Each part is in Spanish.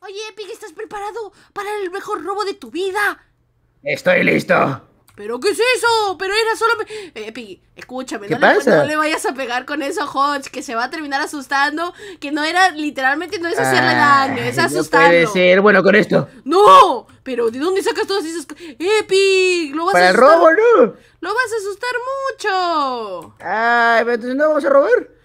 Oye, Epic, ¿estás preparado para el mejor robo de tu vida? Estoy listo. ¿Pero qué es eso? Pero era solo... Epic, eh, escúchame, no, Le, no, Le, vayas a pegar con eso a Hodge, que se va a terminar asustando, que no era, literalmente no es hacerle ah, daño, es asustarlo. No puede ser, bueno, con esto. ¡No! Pero ¿de dónde sacas todas esas ¡Epic! Eh, ¡Lo vas a asustar! ¡Para robo, no! ¡Lo vas a asustar mucho! ¡Ay, ah, pero entonces no vamos a robar!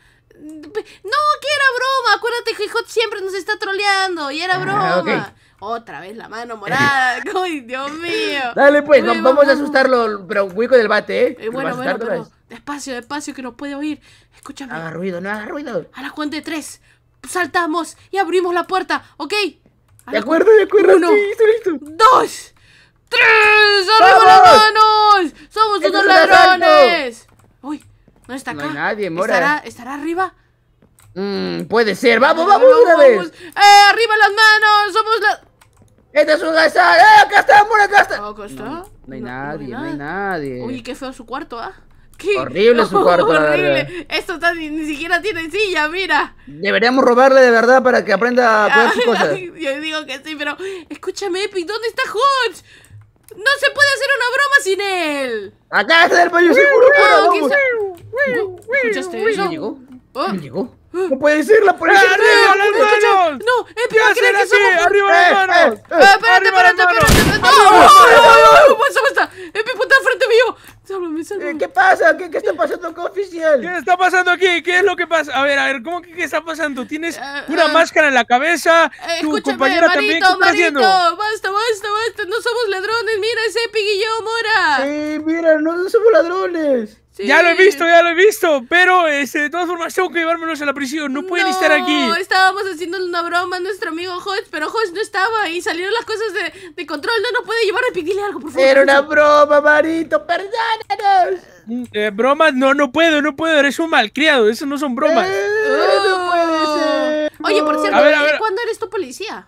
No, que era broma. Acuérdate que Hot siempre nos está troleando. Y era ah, broma. Otra vez la mano morada. ¡Ay, Dios mío! Dale, pues, vamos, a asustarlo, pero hueco del bate, ¿eh? eh bueno, bueno, despacio, despacio, que nos puede oír. Escúchame. Haga ruido, no haga ruido. A la cuenta de tres, saltamos y abrimos la puerta, ¿ok? de acuerdo, de acuerdo, uno, ¡Dos! ¡Tres! ¡Arriba las manos! ¡Somos unos ladrones! ¡Uy! ¿No está acá? No hay nadie, mora. ¿Estará, estará arriba? Mmm, puede ser. ¡Vamos, vamos, una vez! ¡Eh, arriba las manos! ¡Somos la...! ¡Esta es una casa! ¡Eh, acá está, mora, acá está! Oh, está. No, hay nadie, no hay nadie. Uy, qué feo su cuarto, ¿ah? ¿Qué? Horrible su cuarto, horrible. Esto ni, siquiera tiene silla, mira. Deberíamos robarle de verdad para que aprenda a sus cosas. Yo digo que sí, pero escúchame, Epic, ¿dónde está Hodge? No se puede hacer una broma sin él. Acá está el baño seguro. Oh, ¿Escuchaste eso? llegó? Ah. llegó? Ah. ¡No puede ser! ¡La policía! ¡Arriba las manos! ¡No! a ¿Qué que somos... ¡Arriba las manos! ¡Espérate, espérate, espérate! ¡No! ¡No! ¡Basta, basta! ¡Epi, puta, frente mío! ¡Sálvame, sálvame! Eh, ¿Qué pasa? ¿Qué, está pasando con oficial? ¿Qué está pasando aquí? ¿Qué es lo que pasa? A ver, a ver, ¿cómo que qué está pasando? Tienes eh, una eh. máscara en la cabeza, tu compañera también, ¿qué está haciendo? ¡Basta, no somos ladrones, mira ese Piggy Mora. Sí, mira, no, somos ladrones. Ya lo he visto, ya lo he visto, pero este, de todas formas tengo que llevármelos a la prisión, no pueden estar aquí. No, estábamos haciendo una broma a nuestro amigo Hodge, pero Hodge no estaba y salieron las cosas de, control, no no puede llevar a pedirle algo, por favor. Era una broma, Marito, perdónanos. Mm, eh, bromas, no, no puedo, no puedo, eres un malcriado, eso no son bromas. Eh, no puede oh. ser. Oye, por cierto, eh, ¿cuándo eres tu policía?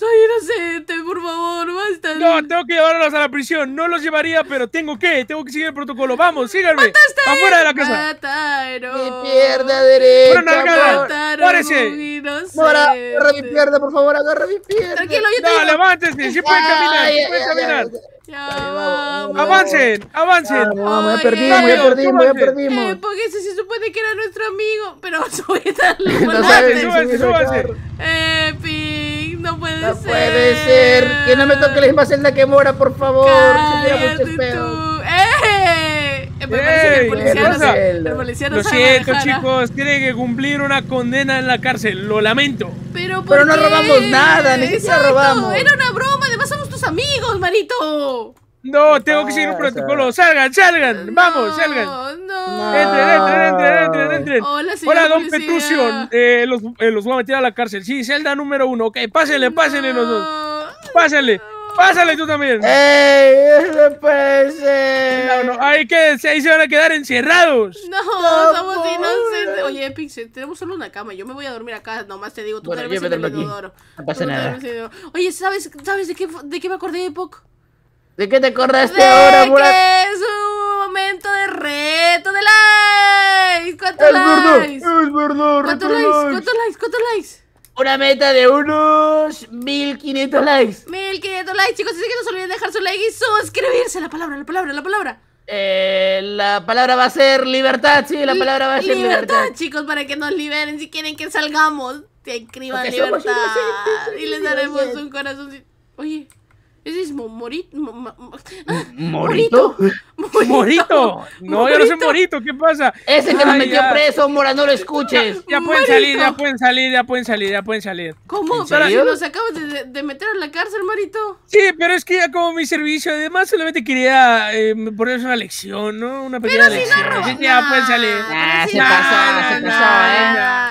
soy inocente, por favor, basta. No, tengo que llevarlos a la prisión. No los llevaría, pero tengo que, tengo que seguir el protocolo. Vamos, síganme. Mataste ¡Afuera de la casa! ¡Mataron! ¡Mi pierna derecha! ¡Una nalgada! ¡Párese! ¡Mora, agarra mi pierna, por favor! ¡Agarra mi pierna! Tranquilo, yo te No, digo. levántese, sí pueden caminar, sí puede caminar. Ya, vamos. Avancen, avancen. Vamos, ya perdimos, ya perdimos, ya perdimos. Eh, porque ese se supone que era nuestro amigo, pero sube dale No súbanse, súbanse. Eh, no puede ser. No puede ser. Que no me toque la misma celda que Mora, por favor. Cállate tú. ¡Eh! el policía, Lo siento, chicos. Tiene que cumplir una condena en la cárcel. Lo lamento. Pero, Pero no robamos nada. Ni siquiera robamos. Era una broma. Además, somos tus amigos, manito. No, tengo que seguir un protocolo. Salgan, salgan. Vamos, salgan. No. Entren, entren, entren, entren, entren. Hola, señor Hola don Petruccio Eh, los, eh, los, voy a meter a la cárcel. Sí, celda número uno. Ok, pásenle, pásenle no. los dos. Pásenle. Pásale tú también. ¡Ey! ¡Eso No, no, ahí quédense, ahí se van a quedar encerrados. No, somos inocentes. Oye, Pixel, eh, tenemos solo una cama. Yo me voy a dormir acá, nomás te digo, tú bueno, yo me el aquí. Oye, ¿sabes, sabes de, qué, de qué me acordé de Epoch? ¿De qué te acordaste ahora, Murat? Que es un momento de reto de likes. ¿Cuántos likes? es verdad, ¿Cuántos likes? ¿Cuántos likes? ¿Cuántos likes? Una meta de unos 1500 likes. 1500 likes, chicos. Así que no se olviden dejar su like y suscribirse. La palabra, la palabra, la palabra. Eh, la palabra va a ser libertad, sí, la palabra va a ser libertad. Libertad, chicos, para que nos liberen si quieren que salgamos. Te escriban libertad. Y les daremos un corazoncito. Oye. Ese es morito. Morito. Morito. No, morito. yo no soy morito. ¿Qué pasa? Ese que me metió preso, Mora, no lo escuches. Ya, pueden salir, ya pueden salir, ya pueden salir, ya pueden salir. ¿Cómo? Pero si nos acabas de, meter a la cárcel, Morito. Sí, pero es que ya como mi servicio, además solamente quería eh, ponerles una lección, ¿no? Una pequeña pero Si no, no, ya pueden salir. nada ah, se pasó, se pasó,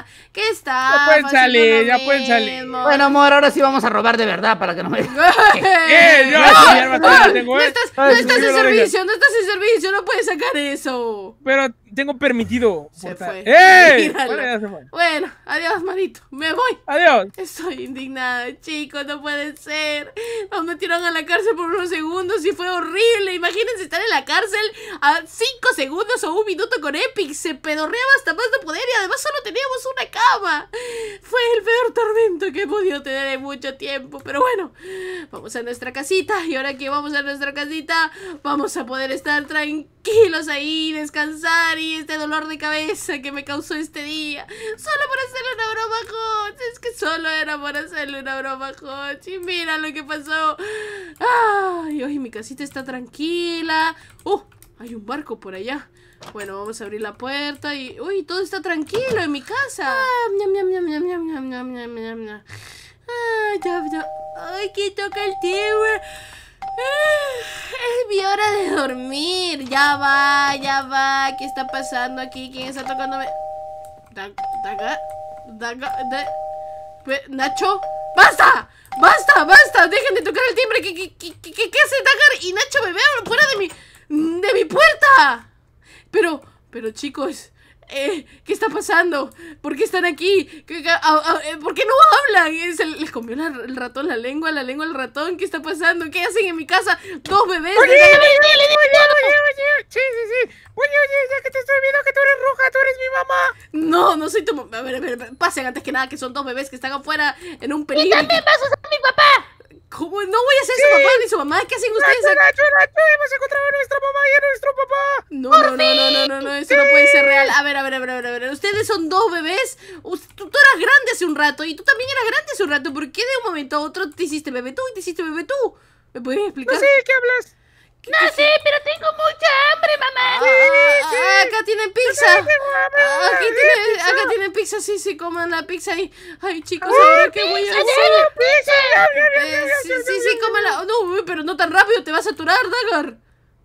¿eh? Ya pueden salir, ya pueden salir. Bueno, amor, ahora sí vamos a robar de verdad para que no me. no estás en servicio, no estás en servicio, no puedes sacar eso. Pero tengo permitido. ¡Eh! Bueno, adiós, marito Me voy. Adiós. Estoy indignada, chicos. No puede ser. Nos metieron a la cárcel por unos segundos y fue horrible. Imagínense estar en la cárcel a cinco segundos o un minuto con Epic. Se pedorreaba hasta más de poder y además solo teníamos una cama. Fue el peor tormento que he podido tener en mucho tiempo. Pero bueno, vamos a nuestra casita. Y ahora que vamos a nuestra casita, vamos a poder estar tranquilos ahí, descansar y este dolor de cabeza que me causó este día. Solo por hacerle una broma a Es que solo era por hacerle una broma a Y mira lo que pasó. Ay, ay, mi casita está tranquila. ¡Oh! Hay un barco por allá. Bueno, vamos a abrir la puerta y... ¡Uy! Todo está tranquilo en mi casa. ¡Ah! ya, ya! ¡Ay, que toca el timbre! Es mi hora de dormir. Ya va, ya va. ¿Qué está pasando aquí? ¿Quién está tocándome? Dagar Dagar ¿Nacho? ¡Basta! ¡Basta! ¡Basta! ¡Dejen de tocar el timbre! ¿Qué, hace Dagar y Nacho bebé fuera de mi. de mi puerta? Pero, pero chicos, eh, ¿qué está pasando? ¿Por qué están aquí? Eh, ¿Por qué no hablan? se les comió la, el ratón la lengua, la lengua el ratón. ¿Qué está pasando? ¿Qué hacen en mi casa? Dos bebés. Oye, oye, oye, sí, sí, sí. Oye, oye, ya que te estoy viendo que tú eres roja, tú eres mi mamá. No, no soy tu mamá. A ver, a ver, pasen antes que nada que son dos bebés que están afuera en un peligro. ¡Y también vas a ser mi papá! ¿Cómo? No voy a ser sí. su papá ni su mamá. ¿Qué hacen ustedes? ¡Nacho, Nacho, Nacho! ¡Hemos encontrado a nuestra mamá y a nuestro papá! No, no, no, no, no, no a ver, a ver, a ver, a ver, a ver. Ustedes son dos bebés. Tú, eras grande hace un rato y tú también eras grande hace un rato. ¿Por qué de un momento a otro te hiciste bebé tú y te hiciste bebé tú? ¿Me puedes explicar? No sé, ¿qué hablas? no sé, pero tengo mucha hambre, mamá. Ah, ah, ah, acá tienen pizza. aquí Acá tienen pizza, sí, sí, coman la pizza y... Ay, chicos, ahora qué voy a hacer. Eh, sí, sí, coman la. No, pero no tan rápido, te vas a saturar, Dagar.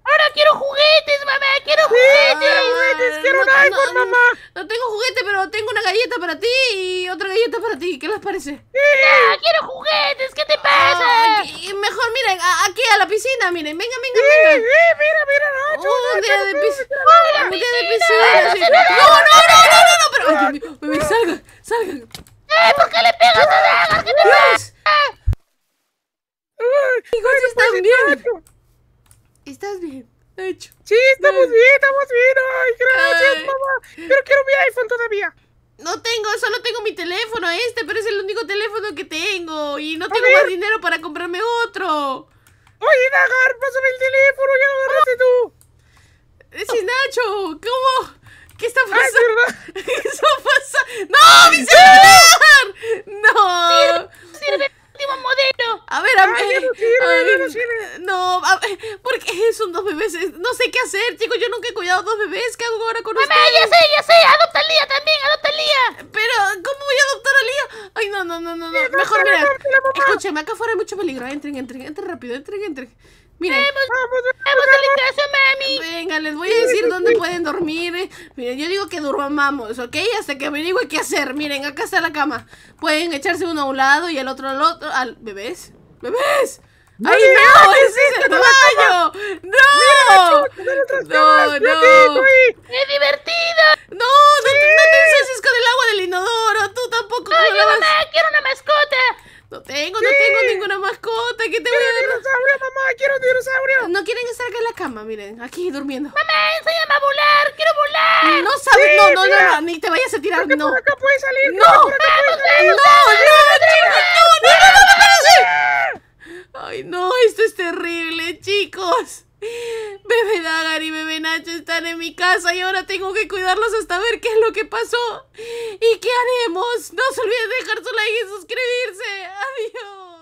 Ahora quiero juguetes, mamá, quiero juguetes. quiero juguetes, quiero un iPhone, mamá. No tengo juguete, pero tengo una galleta para ti y otra galleta para ti. ¿Qué les parece? No, quiero juguetes, ¿qué te ah, pasa? mejor, miren, aquí a la piscina, miren. Venga, venga, venga. mira, mira, Nacho. un día de piscina. Un día de piscina. No, no, no, no, no, no, pero. Ay, Dios mío, salgan, salgan. ¡Eh, por qué le pegas a Dagar! ¿Qué te pasa? ¡Hijos, bien! estás bien. De hecho. Sí, estamos bien, estamos bien. Ay, gracias, mamá. Pero quiero mi iPhone todavía. No tengo, solo tengo mi teléfono este, pero es el único teléfono que tengo. Y no tengo más dinero para comprarme otro. Oye, Nagar, pásame el teléfono, ya lo agarraste tú. Ese es Nacho, ¿cómo? ¿Qué está pasando? ¿Qué está pasando? ¡No, mi celular! ¡No! modelo. A ver, a ver. no, sirve, no, porque son dos bebés. No sé qué hacer, chicos. Yo nunca he cuidado dos bebés. ¿Qué hago ahora con Mamá, ya sé, ya sé. Adopta a Lía también, adopta a Lía. Pero, ¿cómo voy a adoptar a Lía? Ay, no, no, no, no. no. Mejor, mira. Escúchame, acá afuera hay mucho peligro. Entren, entren, entren rápido, entren, entren vamos, ah, pues, vamos pues, a mami. Venga, les voy a decir dónde pueden dormir. Eh. Miren, yo digo que durmamos, ¿ok? Hasta que me averigüe qué hacer. Miren, acá está la cama. Pueden echarse uno a un lado y el otro al otro. Al... ¿Bebés? ¿Bebés? ¡Ay, no! Pues, es el baño! ¡No! ¡No, no! ¡Es divertido! ¡No, no no qué divertido no no miren, aquí durmiendo. ¡Mamá, enséñame a volar! ¡Quiero volar! No sabes, no, no, no, ni te vayas a tirar, no. no no, No, no, no, no, no, no, no, no, no, Ay, no, esto es terrible, chicos. Bebé Dagar y bebé Nacho están en mi casa y ahora tengo que cuidarlos hasta ver qué es lo que pasó. ¿Y qué haremos? No se olviden dejar su like y suscribirse. Adiós.